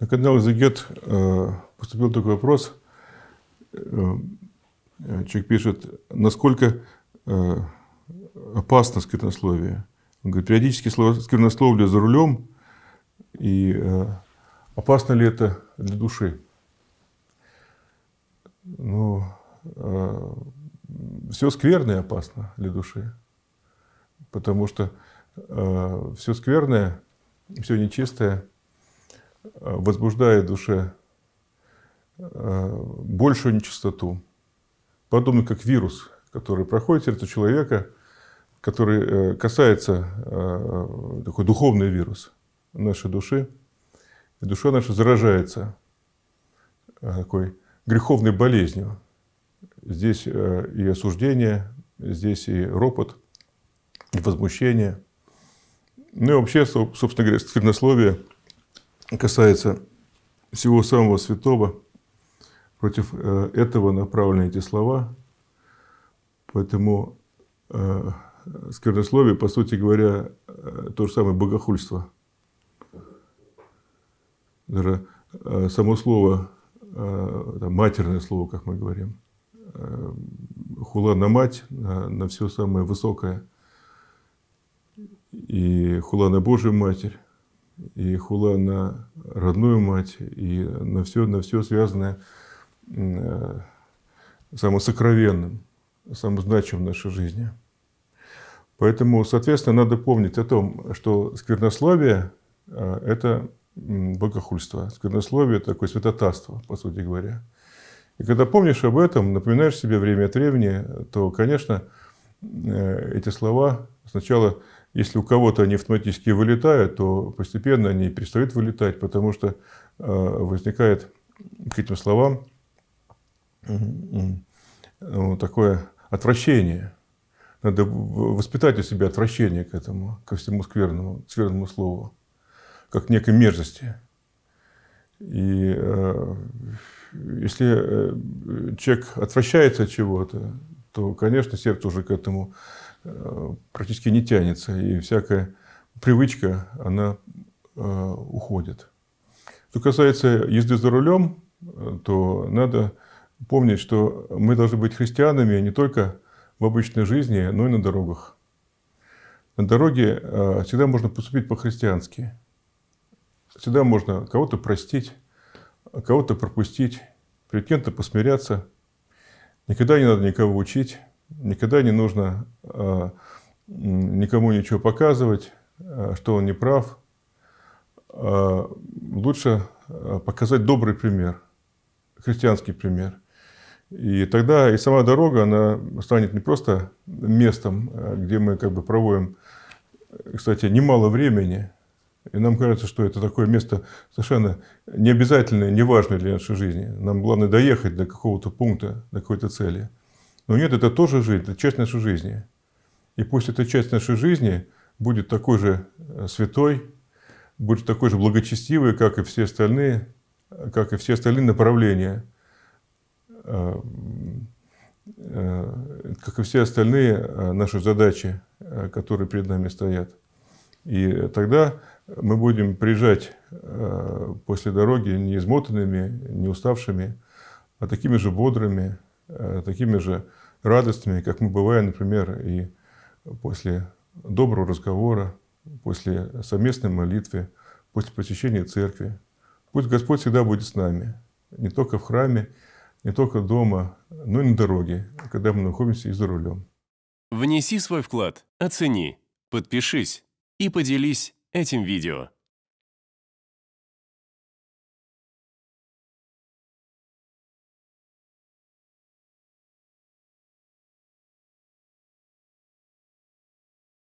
На канал Загет э, поступил такой вопрос. Э, э, человек пишет, насколько опасно сквернословие. Он говорит, периодически сквернословлю за рулем, и опасно ли это для души? Ну, все скверное опасно для души, потому что все скверное, все нечистое – возбуждает в душе э, большую нечистоту, подобно как вирус, который проходит сердце человека, который э, касается, э, такой духовный вирус нашей души, и душа наша заражается такой греховной болезнью. Здесь и осуждение, здесь и ропот, и возмущение. Ну и вообще, собственно говоря, сквернословие – касается всего самого святого, против э, этого направлены эти слова. Поэтому э, сквернословие, по сути говоря, э, то же самое богохульство. Даже само слово, матерное слово, как мы говорим, хула на мать, на, на все самое высокое, и хула на Божью Матерь, и хула на родную мать, и на все, на все связанное э, самым сокровенным, самым значимым в нашей жизни. Поэтому, соответственно, надо помнить о том, что сквернословие э, это богохульство. Сквернословие – такое святотатство, по сути говоря. И когда помнишь об этом, напоминаешь себе время от времени, то, конечно, э, эти слова сначала – если у кого-то они автоматически вылетают, то постепенно они перестают вылетать, потому что э, возникает к этим словам ну, такое отвращение. Надо воспитать у себя отвращение к этому, ко всему скверному, скверному слову, как некой мерзости. И э, если э, человек отвращается от чего-то, то, конечно, сердце уже к этому Э, практически не тянется, и всякая привычка, она э, уходит. Что касается езды за рулем, э, то надо помнить, что мы должны быть христианами не только в обычной жизни, но и на дорогах. На дороге всегда можно поступить по-христиански. Всегда можно кого-то простить, кого-то пропустить, перед кем-то посмиряться. Никогда не надо никого учить. Никогда не нужно а, никому ничего показывать, а, что он не прав. А, лучше показать добрый пример, христианский пример. И тогда и сама дорога, она станет не просто местом, где мы как бы проводим, кстати, немало времени. И нам кажется, что это такое место совершенно необязательное, неважное для нашей жизни. Нам главное доехать до какого-то пункта, до какой-то цели. Но нет, это тоже жизнь, это часть нашей жизни. И пусть эта часть нашей жизни будет такой же э, святой, будет такой же благочестивой, как и все остальные, как и все остальные направления, э, э, как и все остальные наши задачи, которые перед нами стоят. И тогда мы будем приезжать после дороги не измотанными, не уставшими, а такими же бодрыми, Э, такими же радостными, как мы бываем, например, и после доброго разговора, после совместной молитвы, после посещения церкви. Пусть Господь всегда будет с нами, не только в храме, не только дома, но и на дороге, когда мы находимся и за рулем. Внеси свой вклад, оцени, подпишись и поделись этим видео.